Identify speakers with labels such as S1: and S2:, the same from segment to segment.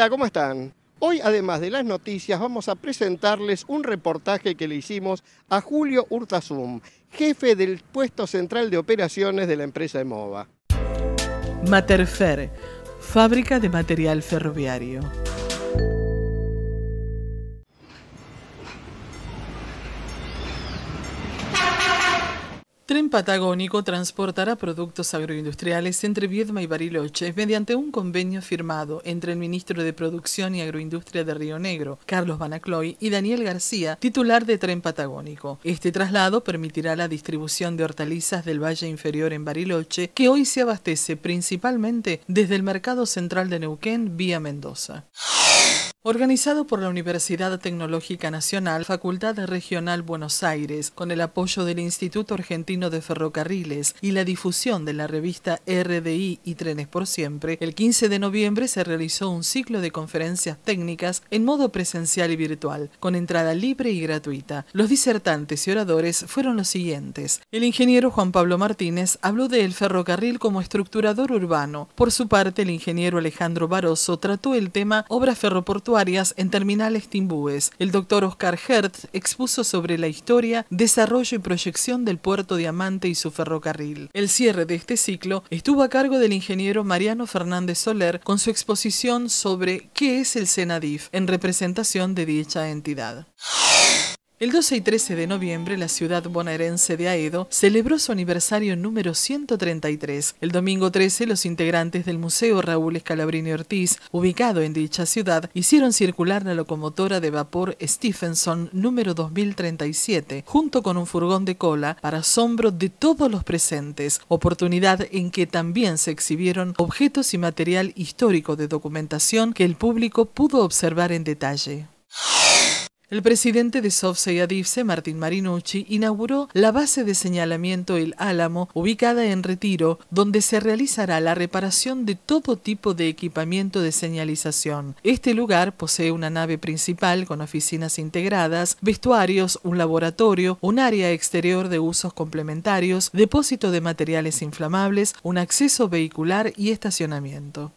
S1: Hola, ¿cómo están? Hoy, además de las noticias, vamos a presentarles un reportaje que le hicimos a Julio Urtasum, jefe del puesto central de operaciones de la empresa EMOVA.
S2: Materfer, fábrica de material ferroviario. Tren Patagónico transportará productos agroindustriales entre Viedma y Bariloche mediante un convenio firmado entre el ministro de Producción y Agroindustria de Río Negro, Carlos Banacloy, y Daniel García, titular de Tren Patagónico. Este traslado permitirá la distribución de hortalizas del Valle Inferior en Bariloche, que hoy se abastece principalmente desde el Mercado Central de Neuquén vía Mendoza organizado por la Universidad Tecnológica Nacional, Facultad Regional Buenos Aires, con el apoyo del Instituto Argentino de Ferrocarriles y la difusión de la revista RDI y Trenes por Siempre, el 15 de noviembre se realizó un ciclo de conferencias técnicas en modo presencial y virtual, con entrada libre y gratuita. Los disertantes y oradores fueron los siguientes. El ingeniero Juan Pablo Martínez habló del ferrocarril como estructurador urbano. Por su parte, el ingeniero Alejandro Baroso trató el tema obra ferroportuaria en terminales timbúes. El doctor Oscar Hertz expuso sobre la historia, desarrollo y proyección del puerto Diamante y su ferrocarril. El cierre de este ciclo estuvo a cargo del ingeniero Mariano Fernández Soler con su exposición sobre qué es el CENADIF en representación de dicha entidad. El 12 y 13 de noviembre, la ciudad bonaerense de Aedo celebró su aniversario número 133. El domingo 13, los integrantes del Museo Raúl Escalabrini Ortiz, ubicado en dicha ciudad, hicieron circular la locomotora de vapor Stephenson número 2037, junto con un furgón de cola, para asombro de todos los presentes, oportunidad en que también se exhibieron objetos y material histórico de documentación que el público pudo observar en detalle. El presidente de Sofse y Adifse, Martín Marinucci, inauguró la base de señalamiento El Álamo, ubicada en Retiro, donde se realizará la reparación de todo tipo de equipamiento de señalización. Este lugar posee una nave principal con oficinas integradas, vestuarios, un laboratorio, un área exterior de usos complementarios, depósito de materiales inflamables, un acceso vehicular y estacionamiento.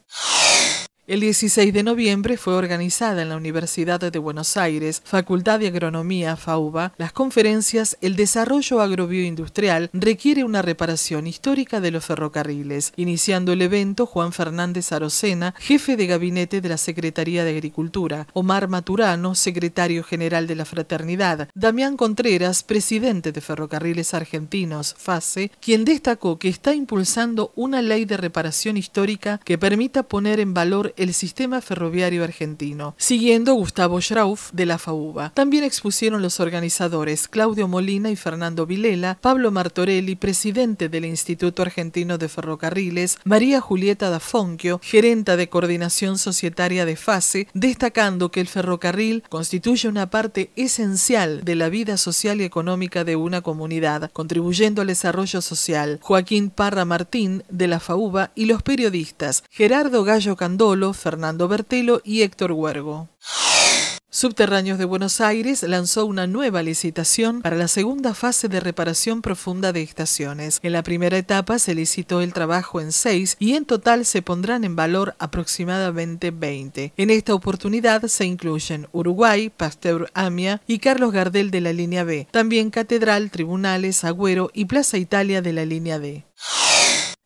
S2: El 16 de noviembre fue organizada en la Universidad de Buenos Aires, Facultad de Agronomía FAUBA, las conferencias El desarrollo agrobioindustrial requiere una reparación histórica de los ferrocarriles. Iniciando el evento, Juan Fernández Arocena, jefe de gabinete de la Secretaría de Agricultura, Omar Maturano, secretario general de la Fraternidad, Damián Contreras, presidente de Ferrocarriles Argentinos, FASE, quien destacó que está impulsando una ley de reparación histórica que permita poner en valor el sistema ferroviario argentino, siguiendo Gustavo Schrauf de la FAUBA. También expusieron los organizadores Claudio Molina y Fernando Vilela, Pablo Martorelli, presidente del Instituto Argentino de Ferrocarriles, María Julieta Dafonquio, gerenta de Coordinación Societaria de FASE, destacando que el ferrocarril constituye una parte esencial de la vida social y económica de una comunidad, contribuyendo al desarrollo social. Joaquín Parra Martín, de la FAUBA, y los periodistas Gerardo Gallo Candolo, Fernando Bertelo y Héctor Huergo. Subterráneos de Buenos Aires lanzó una nueva licitación para la segunda fase de reparación profunda de estaciones. En la primera etapa se licitó el trabajo en seis y en total se pondrán en valor aproximadamente 20. En esta oportunidad se incluyen Uruguay, Pasteur Amia y Carlos Gardel de la línea B, también Catedral, Tribunales, Agüero y Plaza Italia de la línea D.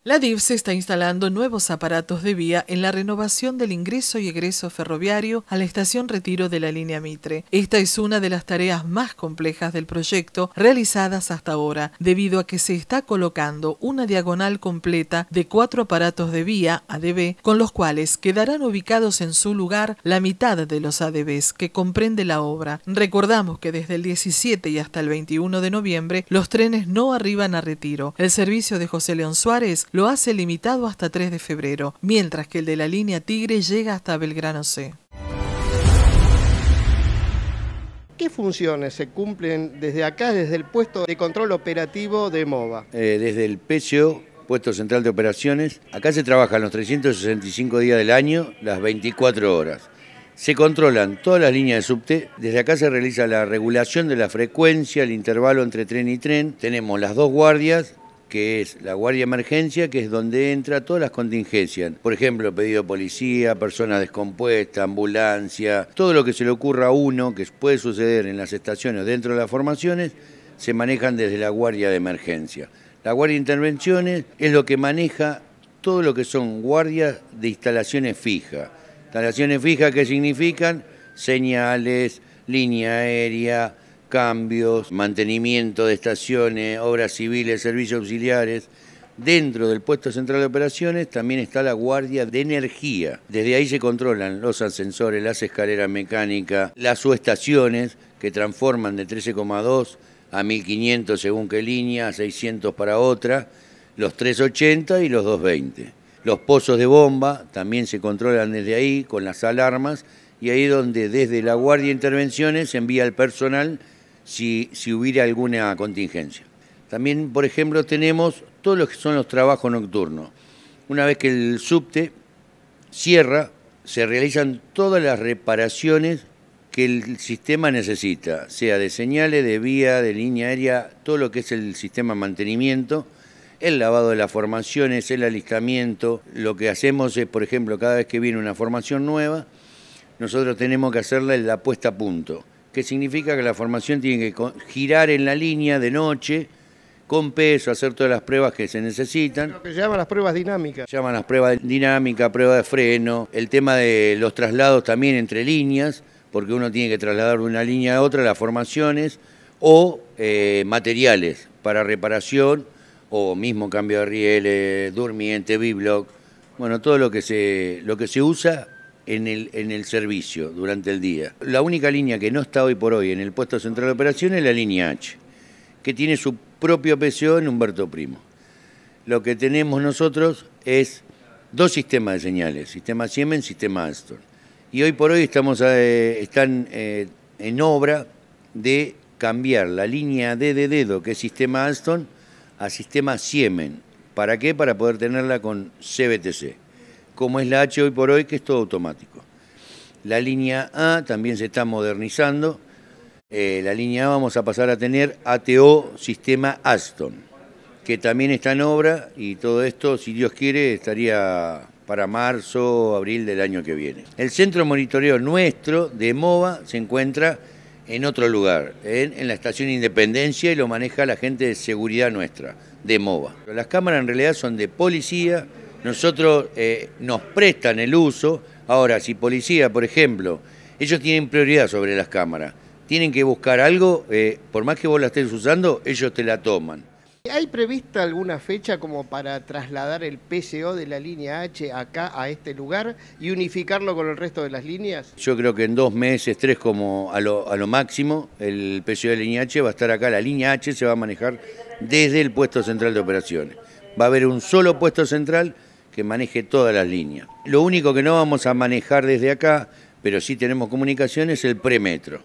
S2: La DIF se está instalando nuevos aparatos de vía en la renovación del ingreso y egreso ferroviario a la estación Retiro de la línea Mitre. Esta es una de las tareas más complejas del proyecto realizadas hasta ahora, debido a que se está colocando una diagonal completa de cuatro aparatos de vía ADB, con los cuales quedarán ubicados en su lugar la mitad de los ADBs que comprende la obra. Recordamos que desde el 17 y hasta el 21 de noviembre los trenes no arriban a Retiro. El servicio de José León Suárez lo hace limitado hasta 3 de febrero, mientras que el de la línea Tigre llega hasta Belgrano C. ¿Qué funciones se cumplen
S1: desde acá, desde el puesto de control operativo de MOVA?
S3: Eh, desde el PCO, puesto central de operaciones, acá se trabajan los 365 días del año, las 24 horas. Se controlan todas las líneas de subte, desde acá se realiza la regulación de la frecuencia, el intervalo entre tren y tren, tenemos las dos guardias que es la guardia de emergencia, que es donde entra todas las contingencias. Por ejemplo, pedido de policía, personas descompuestas, ambulancia, todo lo que se le ocurra a uno que puede suceder en las estaciones o dentro de las formaciones, se manejan desde la guardia de emergencia. La guardia de intervenciones es lo que maneja todo lo que son guardias de instalaciones fijas. Instalaciones fijas que significan señales, línea aérea, cambios, mantenimiento de estaciones, obras civiles, servicios auxiliares. Dentro del puesto central de operaciones también está la guardia de energía. Desde ahí se controlan los ascensores, las escaleras mecánicas, las subestaciones que transforman de 13,2 a 1500 según qué línea, a 600 para otra, los 380 y los 220. Los pozos de bomba también se controlan desde ahí con las alarmas y ahí donde desde la guardia de intervenciones se envía el personal si, hubiera alguna contingencia. También, por ejemplo, tenemos todos los que son los trabajos nocturnos. Una vez que el subte cierra, se realizan todas las reparaciones que el sistema necesita, sea de señales, de vía, de línea aérea, todo lo que es el sistema de mantenimiento, el lavado de las formaciones, el alistamiento. Lo que hacemos es, por ejemplo, cada vez que viene una formación nueva, nosotros tenemos que hacerle la puesta a punto que significa que la formación tiene que girar en la línea de noche, con peso, hacer todas las pruebas que se necesitan. Lo que
S1: se llaman las pruebas dinámicas.
S3: Llaman las pruebas dinámicas, pruebas de freno, el tema de los traslados también entre líneas, porque uno tiene que trasladar de una línea a otra las formaciones, o eh, materiales para reparación, o mismo cambio de rieles, durmiente, biblock, bueno, todo lo que se, lo que se usa en el, en el servicio durante el día. La única línea que no está hoy por hoy en el puesto central de operación es la línea H, que tiene su propio PCO en Humberto Primo. Lo que tenemos nosotros es dos sistemas de señales, sistema Siemens, sistema Alstom. Y hoy por hoy estamos eh, están eh, en obra de cambiar la línea D de dedo, que es sistema Alstom, a sistema Siemens. ¿Para qué? Para poder tenerla con CBTC como es la H hoy por hoy, que es todo automático. La línea A también se está modernizando. Eh, la línea A vamos a pasar a tener ATO Sistema Aston, que también está en obra y todo esto, si Dios quiere, estaría para marzo, o abril del año que viene. El centro de monitoreo nuestro de MOVA se encuentra en otro lugar, en, en, la estación Independencia y lo maneja la gente de seguridad nuestra, de MOVA. Las cámaras en realidad son de policía, nosotros eh, nos prestan el uso. Ahora, si policía, por ejemplo, ellos tienen prioridad sobre las cámaras. Tienen que buscar algo, eh, por más que vos la estés usando, ellos te la toman.
S1: ¿Hay prevista alguna fecha como para trasladar el PCO de la línea H acá a este lugar y unificarlo con el resto de las líneas?
S3: Yo creo que en dos meses, tres como a lo, a lo máximo, el PCO de la línea H va a estar acá. La línea H se va a manejar desde el puesto central de operaciones. Va a haber un solo puesto central que maneje todas las líneas. Lo único que no vamos a manejar desde acá, pero sí tenemos comunicación, es el premetro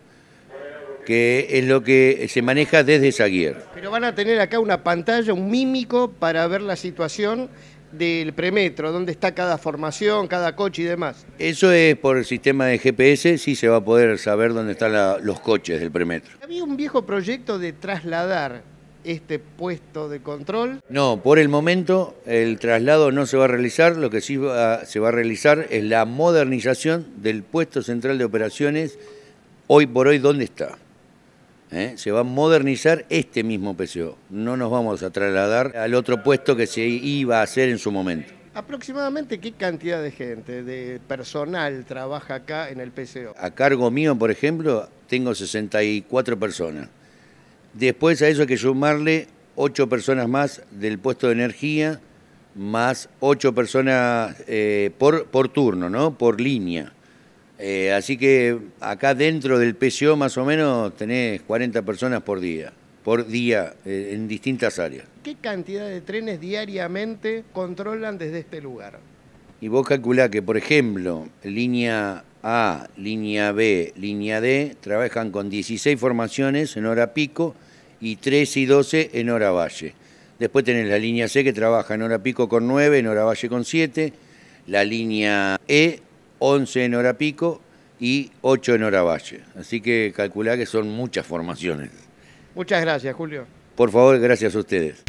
S3: que es lo que se maneja desde Zaguier.
S1: Pero van a tener acá una pantalla, un mímico para ver la situación del premetro, dónde está cada formación, cada coche y demás.
S3: Eso es por el sistema de GPS, sí se va a poder saber dónde están los coches del premetro.
S1: Había un viejo proyecto de trasladar este puesto de control?
S3: No, por el momento el traslado no se va a realizar, lo que sí se va a realizar es la modernización del puesto central de operaciones hoy por hoy ¿dónde está. ¿Eh? Se va a modernizar este mismo PCO, no nos vamos a trasladar al otro puesto que se iba a hacer en su momento.
S1: ¿Aproximadamente qué cantidad de gente, de personal trabaja acá en el PCO?
S3: A cargo mío, por ejemplo, tengo 64 personas. Después a eso hay que sumarle ocho personas más del puesto de energía, más ocho personas eh, por, por turno, ¿no? Por línea. Eh, así que acá dentro del PCO más o menos tenés 40 personas por día, por día eh, en distintas áreas.
S1: ¿Qué cantidad de trenes diariamente controlan desde este lugar?
S3: Y vos calculás que, por ejemplo, línea a, línea B, línea D, trabajan con 16 formaciones en hora pico y 3 y 12 en hora valle. Después tenés la línea C que trabaja en hora pico con 9, en hora valle con 7, la línea E, 11 en hora pico y 8 en hora valle. Así que calculá que son muchas formaciones.
S1: Muchas gracias, Julio.
S3: Por favor, gracias a ustedes.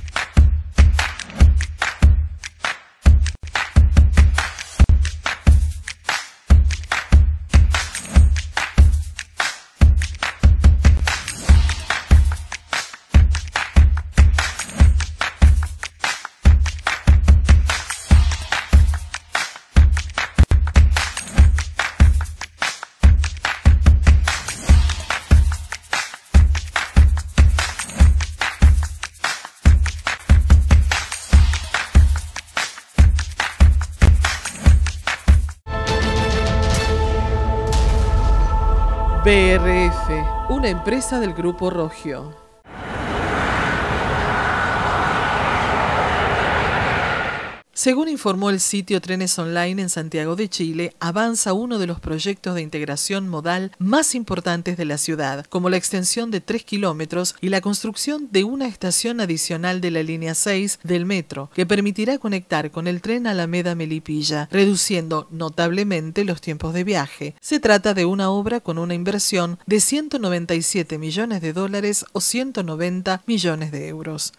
S2: BRF, una empresa del Grupo Rogio. Según informó el sitio Trenes Online en Santiago de Chile, avanza uno de los proyectos de integración modal más importantes de la ciudad, como la extensión de 3 kilómetros y la construcción de una estación adicional de la línea 6 del metro, que permitirá conectar con el tren Alameda Melipilla, reduciendo notablemente los tiempos de viaje. Se trata de una obra con una inversión de 197 millones de dólares o 190 millones de euros.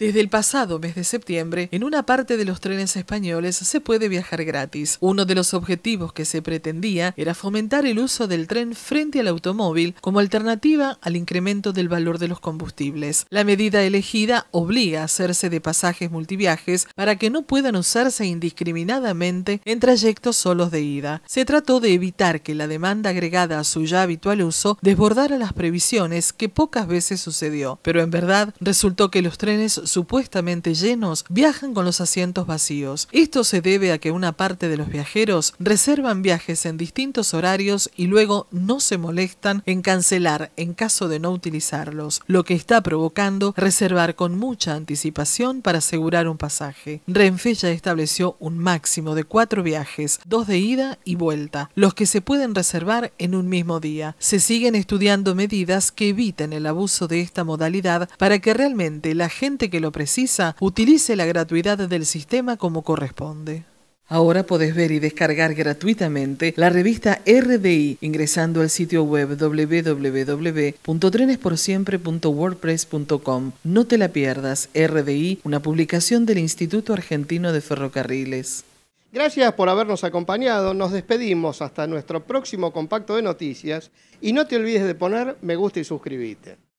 S2: Desde el pasado mes de septiembre, en una parte de los trenes españoles se puede viajar gratis. Uno de los objetivos que se pretendía era fomentar el uso del tren frente al automóvil como alternativa al incremento del valor de los combustibles. La medida elegida obliga a hacerse de pasajes multiviajes para que no puedan usarse indiscriminadamente en trayectos solos de ida. Se trató de evitar que la demanda agregada a su ya habitual uso desbordara las previsiones que pocas veces sucedió, pero en verdad resultó que los trenes supuestamente llenos viajan con los asientos vacíos. Esto se debe a que una parte de los viajeros reservan viajes en distintos horarios y luego no se molestan en cancelar en caso de no utilizarlos, lo que está provocando reservar con mucha anticipación para asegurar un pasaje. Renfe ya estableció un máximo de cuatro viajes, dos de ida y vuelta, los que se pueden reservar en un mismo día. Se siguen estudiando medidas que eviten el abuso de esta modalidad para que realmente la gente que lo precisa utilice la gratuidad del sistema como corresponde. Ahora podés ver y descargar gratuitamente la revista RDI ingresando al sitio web www.trenesporsiempre.wordpress.com. No te la pierdas, RDI, una publicación del Instituto Argentino de Ferrocarriles.
S1: Gracias por habernos acompañado, nos despedimos hasta nuestro próximo compacto de noticias y no te olvides de poner me gusta y suscribirte.